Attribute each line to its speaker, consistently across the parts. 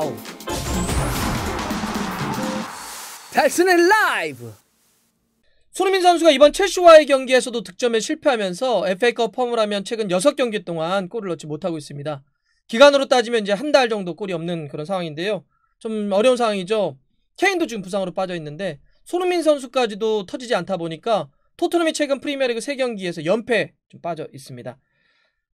Speaker 1: 와우! 달슨의 라이브! 손흥민 선수가 이번 첼시와의 경기에서도 득점에 실패하면서 FA컵 펌을 하면 최근 6경기 동안 골을 넣지 못하고 있습니다. 기간으로 따지면 이제 한 달 정도 골이 없는 그런 상황인데요. 좀 어려운 상황이죠. 케인도 지금 부상으로 빠져 있는데 손흥민 선수까지도 터지지 않다 보니까 토트넘이 최근 프리미어리그 3경기에서 연패 좀 빠져 있습니다.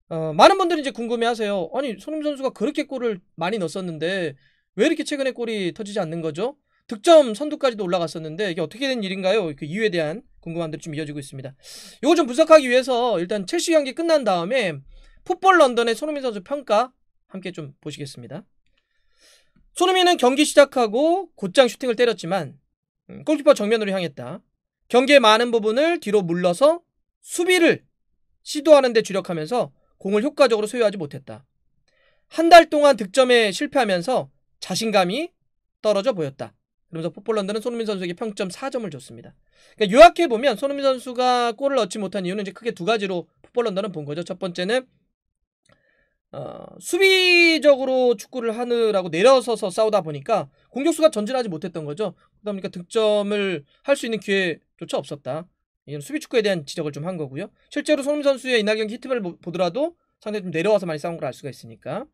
Speaker 1: 어, 많은 분들이 이제 궁금해하세요. 아니 손흥민 선수가 그렇게 골을 많이 넣었었는데 왜 이렇게 최근에 골이 터지지 않는 거죠? 득점 선두까지도 올라갔었는데 이게 어떻게 된 일인가요? 그 이유에 대한 궁금함들이 좀 이어지고 있습니다. 이거 좀 분석하기 위해서 일단 첼시 경기 끝난 다음에 풋볼 런던의 손흥민 선수 평가 함께 좀 보시겠습니다. 손흥민은 경기 시작하고 곧장 슈팅을 때렸지만 음, 골키퍼 정면으로 향했다. 경기의 많은 부분을 뒤로 물러서 수비를 시도하는 데 주력하면서 공을 효과적으로 소유하지 못했다. 한 달 동안 득점에 실패하면서 자신감이 떨어져 보였다. 그러면서 포폴란드는 손흥민 선수에게 평점 4점을 줬습니다. 그러니까 요약해 보면 손흥민 선수가 골을 넣지 못한 이유는 이제 크게 두 가지로 포폴란드는 본 거죠. 첫 번째는 어, 수비적으로 축구를 하느라고 내려서서 싸우다 보니까 공격수가 전진하지 못했던 거죠. 그러다 보니까 득점을 할 수 있는 기회조차 없었다. 이런 수비 축구에 대한 지적을 좀 한 거고요. 실제로 손흥민 선수의 이낙연히트을 보더라도 상당히 좀 내려와서 많이 싸운 걸 알 수가 있으니까.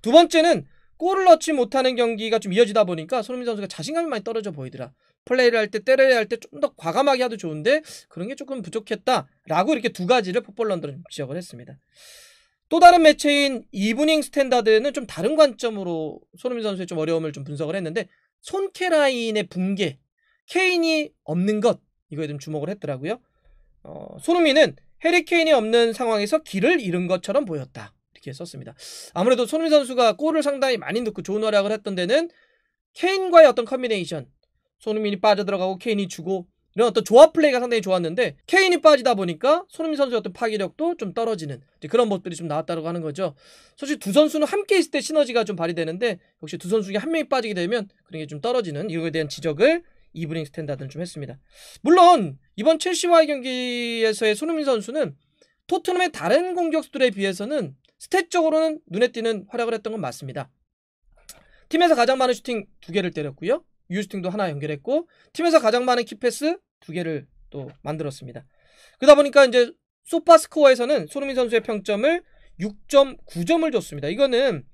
Speaker 1: 두 번째는 골을 넣지 못하는 경기가 좀 이어지다 보니까 손흥민 선수가 자신감이 많이 떨어져 보이더라. 플레이를 할 때 때려야 할 때 좀 더 과감하게 하도 좋은데 그런 게 조금 부족했다라고 이렇게 두 가지를 포폴런더는 지적을 했습니다. 또 다른 매체인 이브닝 스탠다드는 좀 다른 관점으로 손흥민 선수의 좀 어려움을 좀 분석을 했는데 손케라인의 붕괴, 케인이 없는 것 이거에 좀 주목을 했더라고요. 어, 손흥민은 해리케인이 없는 상황에서 길을 잃은 것처럼 보였다. 이렇게 썼습니다. 아무래도 손흥민 선수가 골을 상당히 많이 넣고 좋은 활약을 했던 데는 케인과의 어떤 커뮤니케이션 손흥민이 빠져들어가고 케인이 주고 이런 어떤 조합 플레이가 상당히 좋았는데 케인이 빠지다 보니까 손흥민 선수의 어떤 파괴력도 좀 떨어지는 그런 모습들이 좀 나왔다고 하는 거죠. 솔직히 두 선수는 함께 있을 때 시너지가 좀 발휘되는데 역시 두 선수 중에 한 명이 빠지게 되면 그런 게 좀 떨어지는 이거에 대한 지적을 이브닝 스탠다드는 좀 했습니다. 물론 이번 첼시와의 경기에서의 손흥민 선수는 토트넘의 다른 공격수들에 비해서는 스탯적으로는 눈에 띄는 활약을 했던 건 맞습니다. 팀에서 가장 많은 슈팅 두 개를 때렸고요. 유슈팅도 하나 연결했고 팀에서 가장 많은 키패스 두 개를 또 만들었습니다. 그러다 보니까 이제 소파 스코어에서는 손흥민 선수의 평점을 6.9점을 줬습니다. 이거는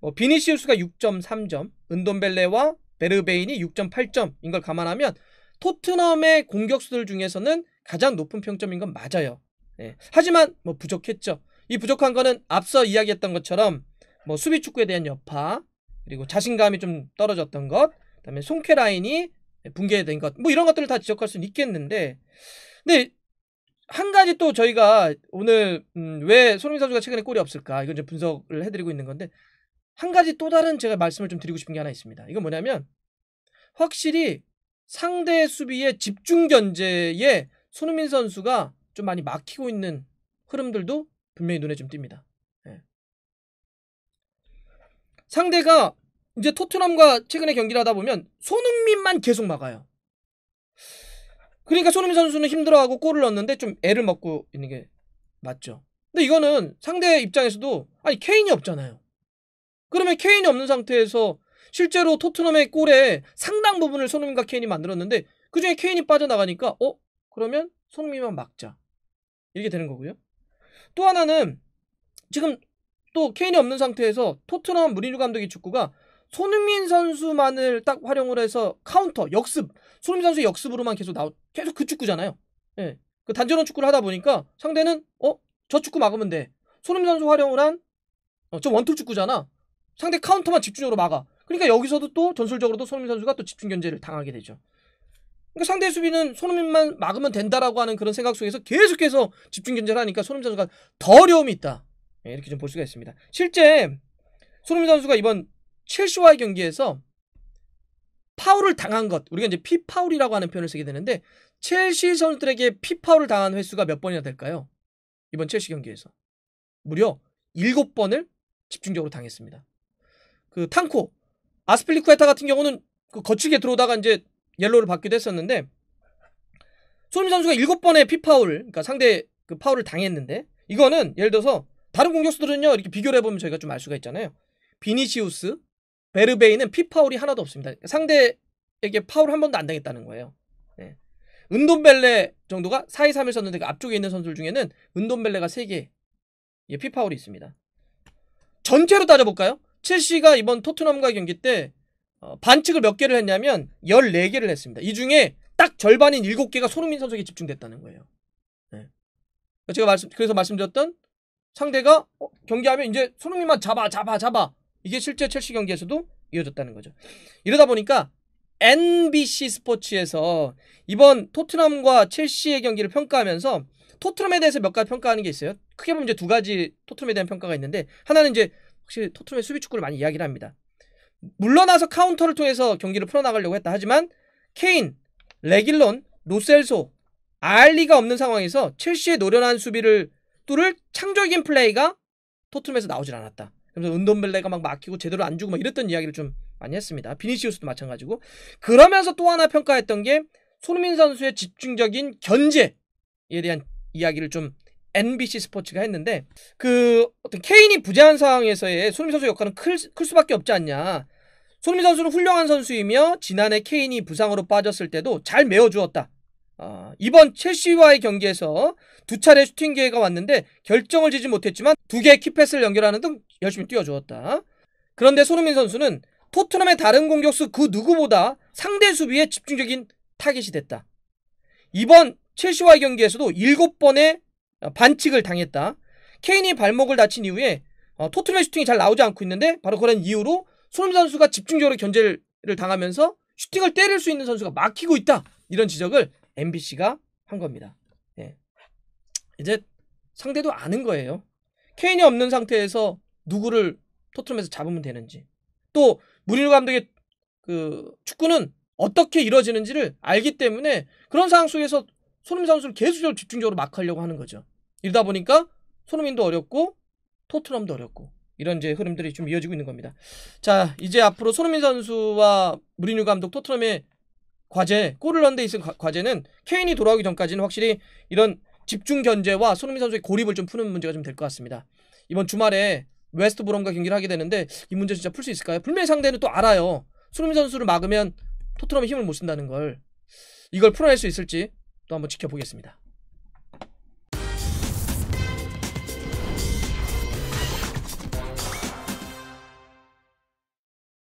Speaker 1: 뭐 비니시우스가 6.3점, 은돈벨레와 베르베인이 6.8점인 걸 감안하면 토트넘의 공격수들 중에서는 가장 높은 평점인 건 맞아요. 예. 하지만 뭐 부족했죠. 이 부족한 거는 앞서 이야기했던 것처럼 뭐 수비 축구에 대한 여파 그리고 자신감이 좀 떨어졌던 것 그다음에 송쾌 라인이 붕괴된 것뭐 이런 것들을 다 지적할 수는 있겠는데 근데 한 가지 또 저희가 오늘 음, 왜 손흥민 선수가 최근에 골이 없을까 이건 좀 분석을 해드리고 있는 건데 한 가지 또 다른 제가 말씀을 좀 드리고 싶은 게 하나 있습니다. 이건 뭐냐면 확실히 상대 수비의 집중 견제에 손흥민 선수가 좀 많이 막히고 있는 흐름들도 분명히 눈에 좀 띕니다. 예. 상대가 이제 토트넘과 최근에 경기를 하다 보면 손흥민만 계속 막아요. 그러니까 손흥민 선수는 힘들어하고 골을 넣었는데 좀 애를 먹고 있는 게 맞죠. 근데 이거는 상대 입장에서도 아니 케인이 없잖아요. 그러면 케인이 없는 상태에서 실제로 토트넘의 골에 상당 부분을 손흥민과 케인이 만들었는데 그중에 케인이 빠져나가니까 어? 그러면 손흥민만 막자. 이렇게 되는 거고요. 또 하나는 지금 또 케인이 없는 상태에서 토트넘 무리뉴 감독의 축구가 손흥민 선수만을 딱 활용을 해서 카운터 역습 손흥민 선수의 역습으로만 계속 나오 계속 그 축구잖아요. 예. 그 단전원 축구를 하다 보니까 상대는 어저 축구 막으면 돼. 손흥민 선수 활용을 한저 어, 원툴 축구잖아. 상대 카운터만 집중적으로 막아. 그러니까 여기서도 또 전술적으로도 손흥민 선수가 또 집중 견제를 당하게 되죠. 그러니까 상대 수비는 손흥민만 막으면 된다라고 하는 그런 생각 속에서 계속해서 집중 견제를 하니까 손흥민 선수가 더 어려움이 있다. 네, 이렇게 좀 볼 수가 있습니다. 실제 손흥민 선수가 이번 첼시와의 경기에서 파울을 당한 것, 우리가 이제 피파울이라고 하는 표현을 쓰게 되는데 첼시 선수들에게 피파울을 당한 횟수가 몇 번이나 될까요? 이번 첼시 경기에서 무려 7번을 집중적으로 당했습니다. 그 탕코 아스필리쿠에타 같은 경우는 그 거칠게 들어오다가 이제 옐로를 받기도 했었는데 손흥민 선수가 7번의 피파울 그러니까 상대 그 파울을 당했는데 이거는 예를 들어서 다른 공격수들은요 이렇게 비교를 해보면 저희가 좀 알 수가 있잖아요 비니시우스 베르베이는 피파울이 하나도 없습니다 상대에게 파울 한 번도 안 당했다는 거예요 네. 은돔벨레 정도가 4-2-3을 썼는데 그 앞쪽에 있는 선수들 중에는 은돔벨레가 3개 예, 피파울이 있습니다 전체로 따져볼까요? 첼시가 이번 토트넘과 경기 때 어, 반칙을 몇 개를 했냐면 14개를 했습니다. 이 중에 딱 절반인 7개가 손흥민 선수에게 집중됐다는 거예요. 네. 제가 말씀, 그래서 말씀드렸던 상대가 어, 경기하면 이제 손흥민만 잡아, 잡아, 잡아. 이게 실제 첼시 경기에서도 이어졌다는 거죠. 이러다 보니까 NBC 스포츠에서 이번 토트넘과 첼시의 경기를 평가하면서 토트넘에 대해서 몇 가지 평가하는 게 있어요. 크게 보면 이제 두 가지 토트넘에 대한 평가가 있는데 하나는 이제 확실히 토트넘의 수비 축구를 많이 이야기를 합니다. 물러나서 카운터를 통해서 경기를 풀어나가려고 했다. 하지만 케인, 레길론, 로셀소, 알리가 없는 상황에서 첼시의 노련한 수비를 뚫을 창조적인 플레이가 토트넘에서 나오질 않았다. 그래서 은돈벨레가 막 막히고 제대로 안 주고 막 이랬던 이야기를 좀 많이 했습니다. 비니시우스도 마찬가지고. 그러면서 또 하나 평가했던 게 손흥민 선수의 집중적인 견제에 대한 이야기를 좀 NBC 스포츠가 했는데 그 어떤 케인이 부재한 상황에서의 손흥민 선수 역할은 클, 클 수밖에 없지 않냐. 손흥민 선수는 훌륭한 선수이며 지난해 케인이 부상으로 빠졌을 때도 잘 메워주었다. 어, 이번 첼시와의 경기에서 두 차례 슈팅 기회가 왔는데 결정을 지지 못했지만 두 개의 키패스를 연결하는 등 열심히 뛰어주었다. 그런데 손흥민 선수는 토트넘의 다른 공격수 그 누구보다 상대 수비에 집중적인 타깃이 됐다. 이번 첼시와의 경기에서도 7번의 어, 반칙을 당했다. 케인이 발목을 다친 이후에 어, 토트넘의 슈팅이 잘 나오지 않고 있는데 바로 그런 이유로 손흥민 선수가 집중적으로 견제를 당하면서 슈팅을 때릴 수 있는 선수가 막히고 있다. 이런 지적을 MBC가 한 겁니다. 예. 이제 상대도 아는 거예요. 케인이 없는 상태에서 누구를 토트넘에서 잡으면 되는지 또 무리뉴 감독의 그 축구는 어떻게 이루어지는지를 알기 때문에 그런 상황 속에서 손흥민 선수를 계속 적으로 집중적으로 막하려고 하는 거죠. 이러다 보니까 손흥민도 어렵고 토트넘도 어렵고 이런 이제 흐름들이 좀 이어지고 있는 겁니다. 자, 이제 앞으로 손흥민 선수와 무리뉴 감독 토트넘의 과제, 골을 넣는 데 있은 과제는 케인이 돌아오기 전까지는 확실히 이런 집중 견제와 손흥민 선수의 고립을 좀 푸는 문제가 좀 될 것 같습니다. 이번 주말에 웨스트 브롬과 경기를 하게 되는데 이 문제 진짜 풀 수 있을까요? 불매 상대는 또 알아요. 손흥민 선수를 막으면 토트넘이 힘을 못 쓴다는 걸 이걸 풀어낼 수 있을지 또 한번 지켜보겠습니다.